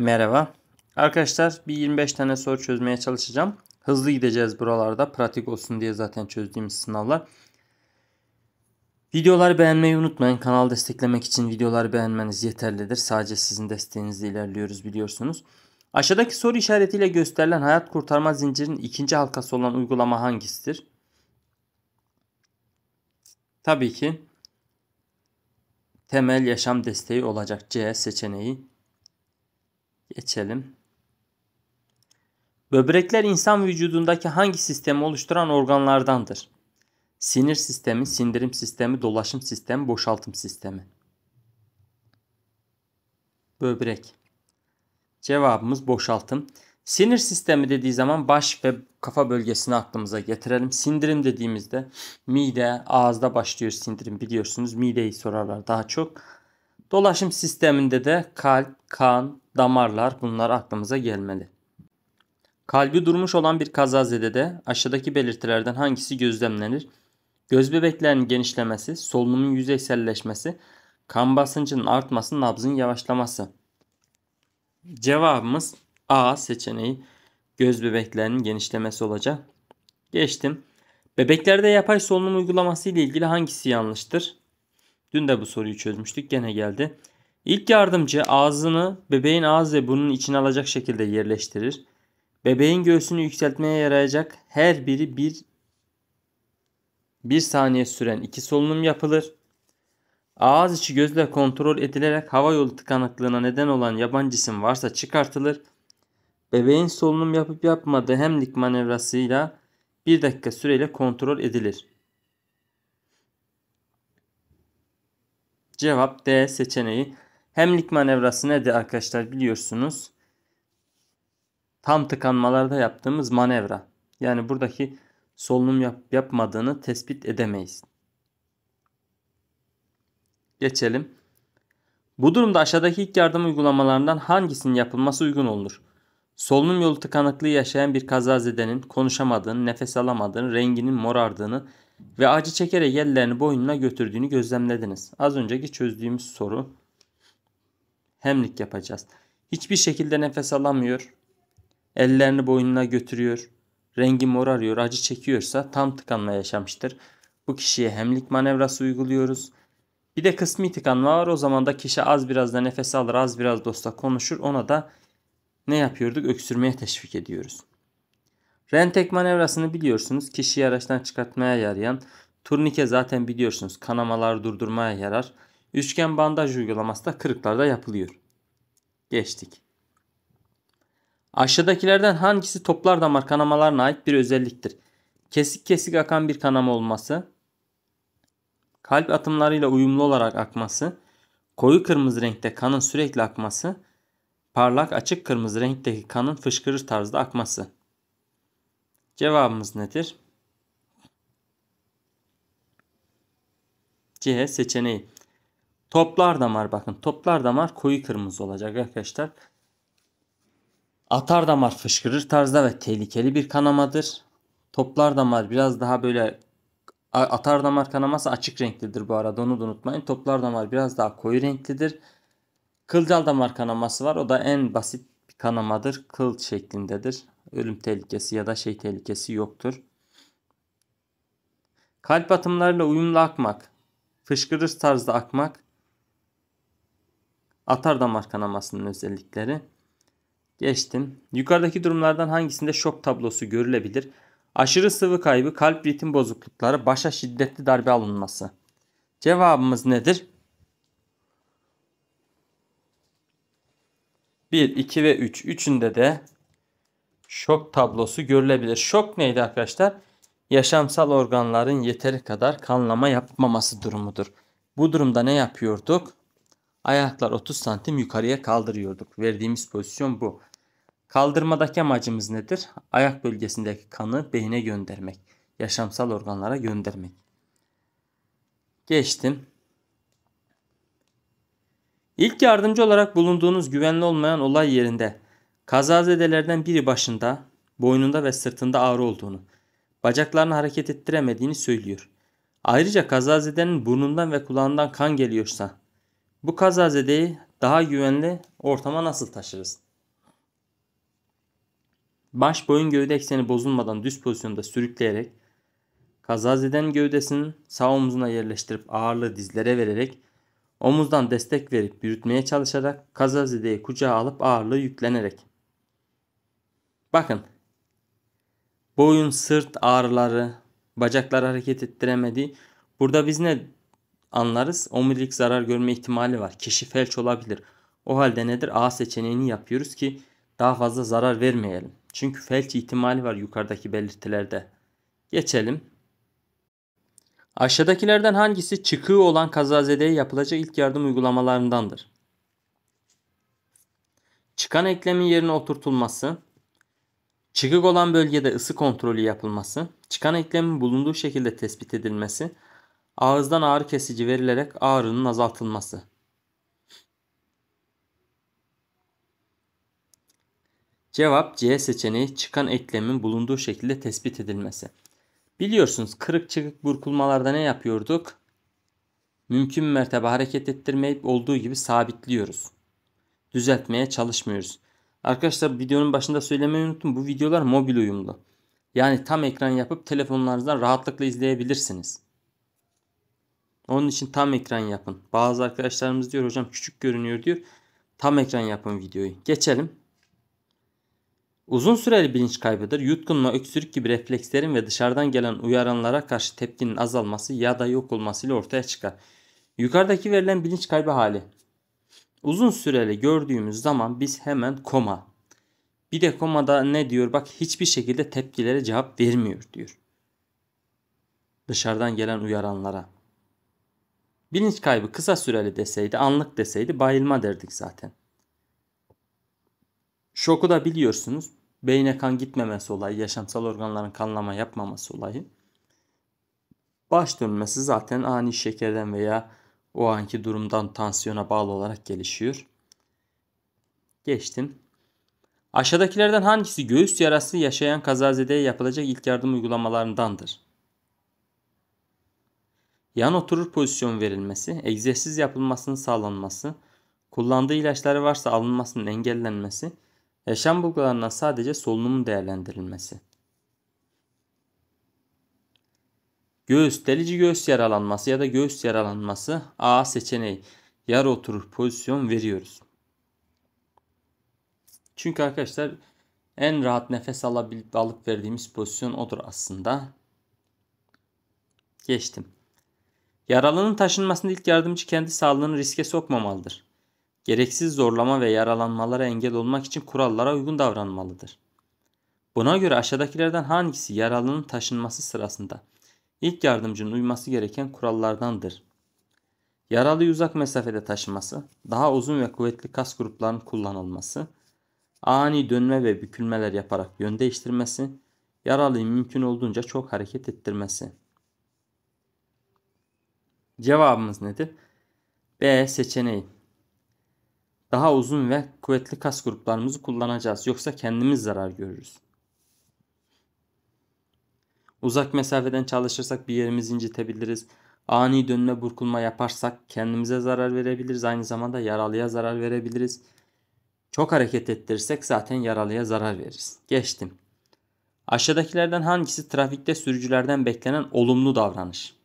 Merhaba. Arkadaşlar bir 25 tane soru çözmeye çalışacağım. Hızlı gideceğiz buralarda. Pratik olsun diye zaten çözdüğümüz sınavlar. Videoları beğenmeyi unutmayın. Kanal desteklemek için videoları beğenmeniz yeterlidir. Sadece sizin desteğinizle ilerliyoruz biliyorsunuz. Aşağıdaki soru işaretiyle gösterilen hayat kurtarma zincirin ikinci halkası olan uygulama hangisidir? Tabii ki temel yaşam desteği olacak C seçeneği Geçelim. Böbrekler insan vücudundaki hangi sistemi oluşturan organlardandır? Sinir sistemi, sindirim sistemi, dolaşım sistemi, boşaltım sistemi. Böbrek. Cevabımız boşaltım. Sinir sistemi dediği zaman baş ve kafa bölgesini aklımıza getirelim. Sindirim dediğimizde mide, ağızda başlıyor sindirim biliyorsunuz. Mideyi sorarlar daha çok. Dolaşım sisteminde de kalp, kan, damarlar bunlar aklımıza gelmeli. Kalbi durmuş olan bir kazazedede aşağıdaki belirtilerden hangisi gözlemlenir? Göz bebeklerinin genişlemesi, solunumun yüzeyselleşmesi, kan basıncının artması, nabzın yavaşlaması. Cevabımız A seçeneği göz bebeklerinin genişlemesi olacak. Geçtim. Bebeklerde yapay solunum uygulaması ile ilgili hangisi yanlıştır? Dün de bu soruyu çözmüştük. Gene geldi. İlk yardımcı ağzını bebeğin ağız ve burnun içine alacak şekilde yerleştirir. Bebeğin göğsünü yükseltmeye yarayacak her biri bir, bir saniye süren iki solunum yapılır. Ağız içi gözle kontrol edilerek hava yolu tıkanıklığına neden olan yabancı cisim varsa çıkartılır. Bebeğin solunum yapıp yapmadığı hemlik manevrasıyla bir dakika süreyle kontrol edilir. Cevap D seçeneği. Hemlik manevrası nedir arkadaşlar biliyorsunuz. Tam tıkanmalarda yaptığımız manevra. Yani buradaki solunum yap yapmadığını tespit edemeyiz. Geçelim. Bu durumda aşağıdaki ilk yardım uygulamalarından hangisinin yapılması uygun olur? Solunum yolu tıkanıklığı yaşayan bir kazazedenin konuşamadığını, nefes alamadığını, renginin morardığını ve acı çekerek ellerini boynuna götürdüğünü gözlemlediniz. Az önceki çözdüğümüz soru hemlik yapacağız. Hiçbir şekilde nefes alamıyor. Ellerini boynuna götürüyor. Rengi morarıyor, acı çekiyorsa tam tıkanma yaşamıştır. Bu kişiye hemlik manevrası uyguluyoruz. Bir de kısmi tıkanma var. O zaman da kişi az biraz da nefes alır, az biraz dosta konuşur. Ona da ne yapıyorduk? Öksürmeye teşvik ediyoruz. Rentek manevrasını biliyorsunuz. Kişiyi araçtan çıkartmaya yarayan. Turnike zaten biliyorsunuz. Kanamalar durdurmaya yarar. Üçgen bandaj uygulaması da kırıklarda yapılıyor. Geçtik. Aşağıdakilerden hangisi toplar damar kanamalarına ait bir özelliktir? Kesik kesik akan bir kanama olması, kalp atımlarıyla uyumlu olarak akması, koyu kırmızı renkte kanın sürekli akması, parlak açık kırmızı renkteki kanın fışkırır tarzda akması. Cevabımız nedir? C seçeneği. Toplar damar bakın. Toplar damar koyu kırmızı olacak arkadaşlar. Atar damar fışkırır tarzda ve tehlikeli bir kanamadır. Toplar damar biraz daha böyle atar damar kanaması açık renklidir bu arada onu da unutmayın. Toplar damar biraz daha koyu renklidir. Kılcal damar kanaması var. O da en basit bir kanamadır. Kıl şeklindedir. Ölüm tehlikesi ya da şey tehlikesi yoktur. Kalp atımlarıyla uyumlu akmak, fışkırır tarzda akmak Atar damar kanamasının özellikleri. Geçtim. Yukarıdaki durumlardan hangisinde şok tablosu görülebilir? Aşırı sıvı kaybı, kalp ritim bozuklukları, başa şiddetli darbe alınması. Cevabımız nedir? 1, 2 ve 3. Üçünde de şok tablosu görülebilir. Şok neydi arkadaşlar? Yaşamsal organların yeteri kadar kanlama yapmaması durumudur. Bu durumda ne yapıyorduk? Ayaklar 30 santim yukarıya kaldırıyorduk. Verdiğimiz pozisyon bu. Kaldırmadaki amacımız nedir? Ayak bölgesindeki kanı beyine göndermek. Yaşamsal organlara göndermek. Geçtim. İlk yardımcı olarak bulunduğunuz güvenli olmayan olay yerinde kazazedelerden biri başında, boynunda ve sırtında ağrı olduğunu, bacaklarını hareket ettiremediğini söylüyor. Ayrıca kazazedenin burnundan ve kulağından kan geliyorsa bu kazazedeyi daha güvenli ortama nasıl taşırız? Baş boyun gövde ekseni bozulmadan düz pozisyonda sürükleyerek kazazeden gövdesini sağ omzuna yerleştirip ağırlığı dizlere vererek omuzdan destek verip yürütmeye çalışarak kazazedeyi kucağa alıp ağırlığı yüklenerek. Bakın boyun, sırt ağrıları, bacaklar hareket ettiremedi. burada biz ne anlarız. Omurilik zarar görme ihtimali var. Kişi felç olabilir. O halde nedir? A seçeneğini yapıyoruz ki daha fazla zarar vermeyelim. Çünkü felç ihtimali var yukarıdaki belirtilerde. Geçelim. Aşağıdakilerden hangisi çıkığı olan kazazedeye yapılacak ilk yardım uygulamalarındandır? Çıkan eklemin yerine oturtulması, çıkık olan bölgede ısı kontrolü yapılması, çıkan eklemin bulunduğu şekilde tespit edilmesi, Ağızdan ağrı kesici verilerek ağrının azaltılması. Cevap C seçeneği çıkan eklemin bulunduğu şekilde tespit edilmesi. Biliyorsunuz kırık çıkık burkulmalarda ne yapıyorduk? Mümkün mertebe hareket ettirmeyip olduğu gibi sabitliyoruz. Düzeltmeye çalışmıyoruz. Arkadaşlar videonun başında söylemeyi unuttum. Bu videolar mobil uyumlu. Yani tam ekran yapıp telefonlarınızdan rahatlıkla izleyebilirsiniz. Onun için tam ekran yapın. Bazı arkadaşlarımız diyor hocam küçük görünüyor diyor. Tam ekran yapın videoyu. Geçelim. Uzun süreli bilinç kaybıdır. Yutkunma, öksürük gibi reflekslerin ve dışarıdan gelen uyaranlara karşı tepkinin azalması ya da yok olması ile ortaya çıkar. Yukarıdaki verilen bilinç kaybı hali. Uzun süreli gördüğümüz zaman biz hemen koma. Bir de komada ne diyor? Bak hiçbir şekilde tepkilere cevap vermiyor diyor. Dışarıdan gelen uyaranlara. Bilinç kaybı kısa süreli deseydi, anlık deseydi bayılma derdik zaten. Şoku da biliyorsunuz. Beyne kan gitmemesi olayı, yaşamsal organların kanlama yapmaması olayı. Baş dönmesi zaten ani şekerden veya o anki durumdan tansiyona bağlı olarak gelişiyor. Geçtim. Aşağıdakilerden hangisi göğüs yarası yaşayan kazazedeye yapılacak ilk yardım uygulamalarındandır? Yan oturur pozisyon verilmesi, egzersiz yapılmasının sağlanması, kullandığı ilaçları varsa alınmasının engellenmesi, yaşam bulgularından sadece solunumun değerlendirilmesi. Göğüs, delici göğüs yaralanması ya da göğüs yaralanması A seçeneği. Yar oturur pozisyon veriyoruz. Çünkü arkadaşlar en rahat nefes alabilip alıp verdiğimiz pozisyon odur aslında. Geçtim. Yaralının taşınmasında ilk yardımcı kendi sağlığını riske sokmamalıdır. Gereksiz zorlama ve yaralanmalara engel olmak için kurallara uygun davranmalıdır. Buna göre aşağıdakilerden hangisi yaralının taşınması sırasında ilk yardımcının uyması gereken kurallardandır? Yaralıyı uzak mesafede taşıması, daha uzun ve kuvvetli kas gruplarının kullanılması, ani dönme ve bükülmeler yaparak yön değiştirmesi, yaralıyı mümkün olduğunca çok hareket ettirmesi. Cevabımız nedir? B seçeneği. Daha uzun ve kuvvetli kas gruplarımızı kullanacağız. Yoksa kendimiz zarar görürüz. Uzak mesafeden çalışırsak bir yerimiz incitebiliriz. Ani dönme burkulma yaparsak kendimize zarar verebiliriz. Aynı zamanda yaralıya zarar verebiliriz. Çok hareket ettirirsek zaten yaralıya zarar veririz. Geçtim. Aşağıdakilerden hangisi trafikte sürücülerden beklenen olumlu davranış?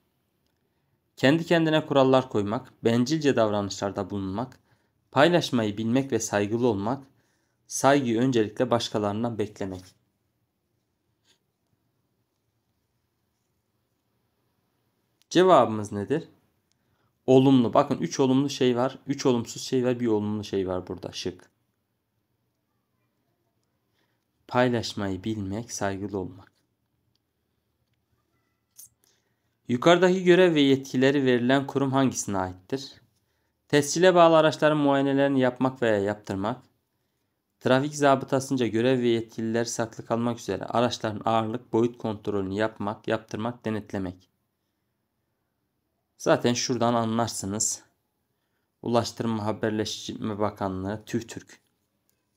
Kendi kendine kurallar koymak, bencilce davranışlarda bulunmak, paylaşmayı bilmek ve saygılı olmak, saygıyı öncelikle başkalarından beklemek. Cevabımız nedir? Olumlu. Bakın 3 olumlu şey var, 3 olumsuz şey var, bir olumlu şey var burada şık. Paylaşmayı bilmek, saygılı olmak. Yukarıdaki görev ve yetkileri verilen kurum hangisine aittir? Tescile bağlı araçların muayenelerini yapmak veya yaptırmak, trafik zabıtasınca görev ve yetkilileri saklı kalmak üzere araçların ağırlık boyut kontrolünü yapmak, yaptırmak, denetlemek. Zaten şuradan anlarsınız. Ulaştırma Haberleşme Bakanlığı TÜHTÜRK.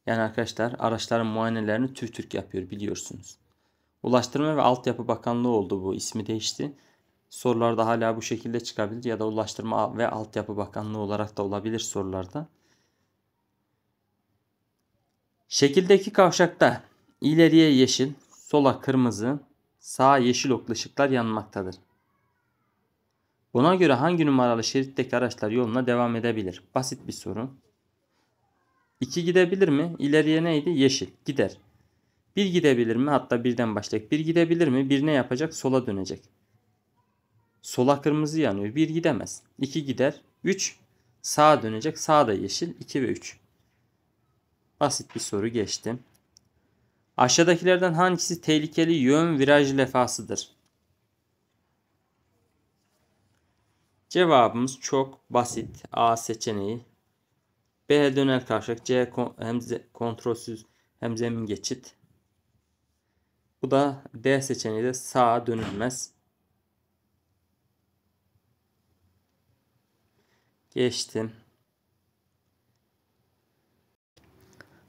Yani arkadaşlar araçların muayenelerini TÜHTÜRK yapıyor biliyorsunuz. Ulaştırma ve Altyapı Bakanlığı oldu bu ismi değişti. Sorular da hala bu şekilde çıkabilir ya da Ulaştırma ve Altyapı Bakanlığı olarak da olabilir sorularda. Şekildeki kavşakta ileriye yeşil, sola kırmızı, sağa yeşil oklu ışıklar yanmaktadır. Buna göre hangi numaralı şeritteki araçlar yoluna devam edebilir? Basit bir soru. 2 gidebilir mi? İleriye neydi? Yeşil. Gider. 1 gidebilir mi? Hatta birden başlayacak. 1 gidebilir mi? 1 ne yapacak? Sola dönecek. Sola kırmızı yanıyor. 1 gidemez. 2 gider. 3 sağa dönecek. Sağda yeşil. 2 ve 3. Basit bir soru geçtim. Aşağıdakilerden hangisi tehlikeli yön viraj lefasıdır? Cevabımız çok basit. A seçeneği. B döner kavşak. C hem kontrolsüz hem zemin geçit. Bu da D seçeneği de sağa dönülmez. Geçtim.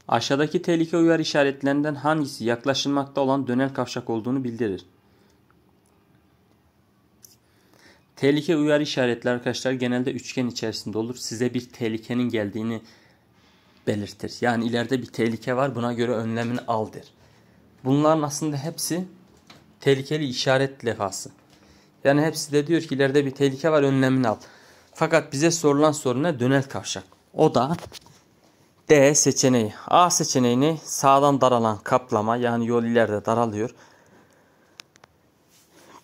Aşağıdaki tehlike uyarı işaretlerinden hangisi yaklaşılmakta olan dönel kavşak olduğunu bildirir? Tehlike uyarı işaretleri arkadaşlar genelde üçgen içerisinde olur. Size bir tehlikenin geldiğini belirtir. Yani ileride bir tehlike var buna göre önlemini aldır. Bunların aslında hepsi tehlikeli işaret levhası. Yani hepsi de diyor ki ileride bir tehlike var önlemini al. Fakat bize sorulan soruna dönel kavşak. O da D seçeneği. A seçeneğini sağdan daralan kaplama yani yol ileride daralıyor.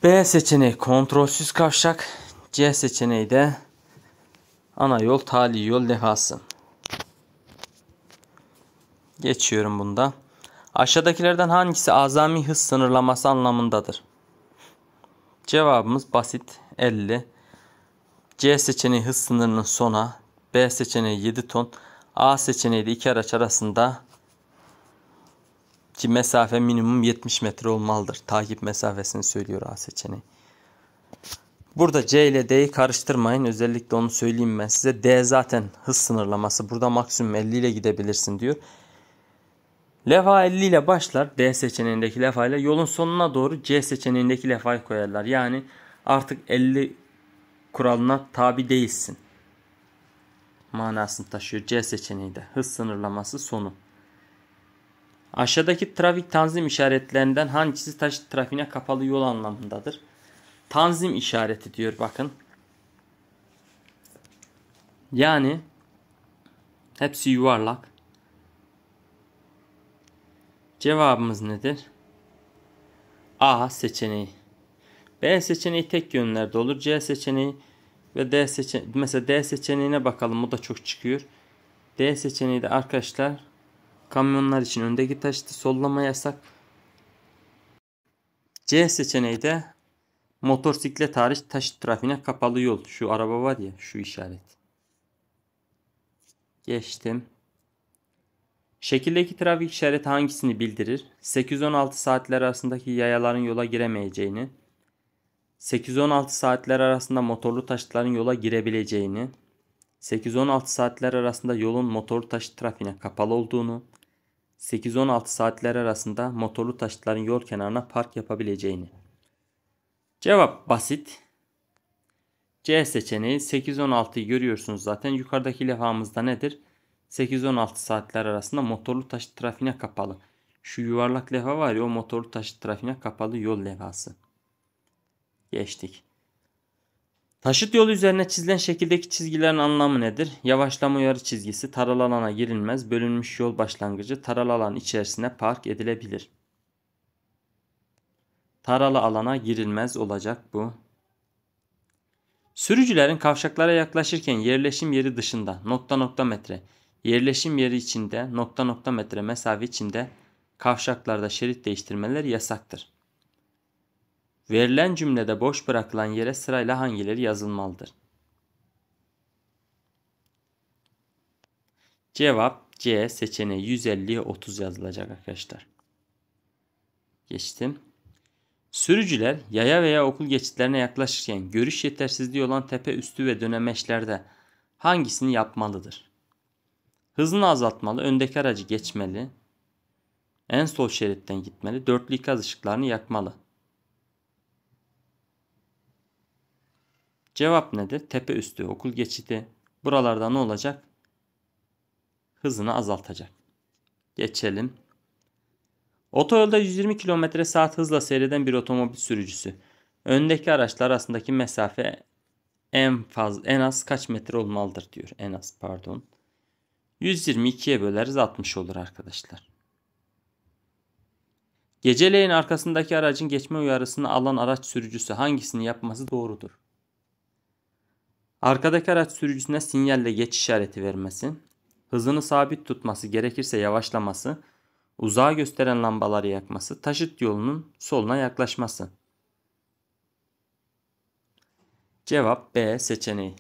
B seçeneği kontrolsüz kavşak. C seçeneği de ana yol tali yol levhası. Geçiyorum bunda. Aşağıdakilerden hangisi azami hız sınırlaması anlamındadır? Cevabımız basit 50. C seçeneği hız sınırının sona, B seçeneği 7 ton, A seçeneği de iki araç arasında ki mesafe minimum 70 metre olmalıdır. Takip mesafesini söylüyor A seçeneği. Burada C ile D'yi karıştırmayın. Özellikle onu söyleyeyim ben size. D zaten hız sınırlaması. Burada maksimum 50 ile gidebilirsin diyor. Levha 50 ile başlar. D seçeneğindeki levha ile yolun sonuna doğru C seçeneğindeki lefayı koyarlar. Yani artık 50 kuralına tabi değilsin. Manasını taşıyor C seçeneği de. Hız sınırlaması sonu. Aşağıdaki trafik tanzim işaretlerinden hangisi taşıt trafiğine kapalı yol anlamındadır? Tanzim işareti diyor bakın. Yani hepsi yuvarlak. Cevabımız nedir? A seçeneği. B seçeneği tek yönlerde olur. C seçeneği ve D seçeneği. Mesela D seçeneğine bakalım. o da çok çıkıyor. D seçeneği de arkadaşlar kamyonlar için öndeki taşıtı sollama yasak. C seçeneği de motosiklet hariç taşıt trafiğine kapalı yol. Şu araba var ya şu işaret. Geçtim. Şekildeki trafik işareti hangisini bildirir? 8-16 saatler arasındaki yayaların yola giremeyeceğini, 8-16 saatler arasında motorlu taşıtların yola girebileceğini, 8-16 saatler arasında yolun motorlu taşıt trafiğine kapalı olduğunu, 8-16 saatler arasında motorlu taşıtların yol kenarına park yapabileceğini. Cevap basit. C seçeneği 8-16'yı görüyorsunuz zaten. Yukarıdaki levhamızda nedir? 8-16 saatler arasında motorlu taşıt trafiğine kapalı. Şu yuvarlak levha var ya o motorlu taşıt trafiğine kapalı yol levhası. Geçtik. Taşıt yolu üzerine çizilen şekildeki çizgilerin anlamı nedir? Yavaşlama uyarı çizgisi taralı alana girilmez. Bölünmüş yol başlangıcı taralı alan içerisine park edilebilir. Taralı alana girilmez olacak bu. Sürücülerin kavşaklara yaklaşırken yerleşim yeri dışında nokta nokta metre, yerleşim yeri içinde nokta nokta metre mesafe içinde kavşaklarda şerit değiştirmeleri yasaktır. Verilen cümlede boş bırakılan yere sırayla hangileri yazılmalıdır? Cevap C seçeneği 150'ye 30 yazılacak arkadaşlar. Geçtim. Sürücüler yaya veya okul geçitlerine yaklaşırken görüş yetersizliği olan tepe üstü ve dönemeçlerde hangisini yapmalıdır? Hızını azaltmalı, öndeki aracı geçmeli, en sol şeritten gitmeli, dörtlü ikaz ışıklarını yakmalı. Cevap nedir? Tepe üstü okul geçidi. Buralarda ne olacak? Hızını azaltacak. Geçelim. Otoyolda 120 km saat hızla seyreden bir otomobil sürücüsü. Öndeki araçlar arasındaki mesafe en fazla en az kaç metre olmalıdır diyor. En az pardon. 122'ye böleriz 60 olur arkadaşlar. Geceleyin arkasındaki aracın geçme uyarısını alan araç sürücüsü hangisini yapması doğrudur? Arkadaki araç sürücüsüne sinyalle geç işareti vermesi, hızını sabit tutması gerekirse yavaşlaması, uzağa gösteren lambaları yakması, taşıt yolunun soluna yaklaşması. Cevap B seçeneği.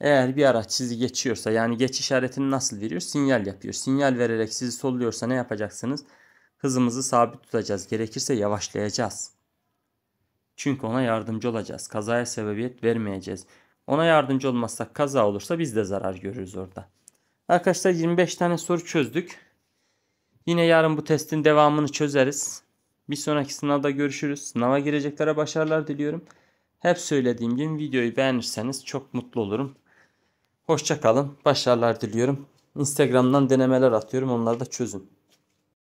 Eğer bir araç sizi geçiyorsa yani geç işaretini nasıl veriyor? Sinyal yapıyor. Sinyal vererek sizi soluyorsa ne yapacaksınız? Hızımızı sabit tutacağız. Gerekirse yavaşlayacağız. Çünkü ona yardımcı olacağız. Kazaya sebebiyet vermeyeceğiz. Ona yardımcı olmazsak kaza olursa biz de zarar görürüz orada. Arkadaşlar 25 tane soru çözdük. Yine yarın bu testin devamını çözeriz. Bir sonraki sınavda görüşürüz. Sınava gireceklere başarılar diliyorum. Hep söylediğim gibi videoyu beğenirseniz çok mutlu olurum. Hoşçakalın. Başarılar diliyorum. Instagram'dan denemeler atıyorum. Onları da çözün.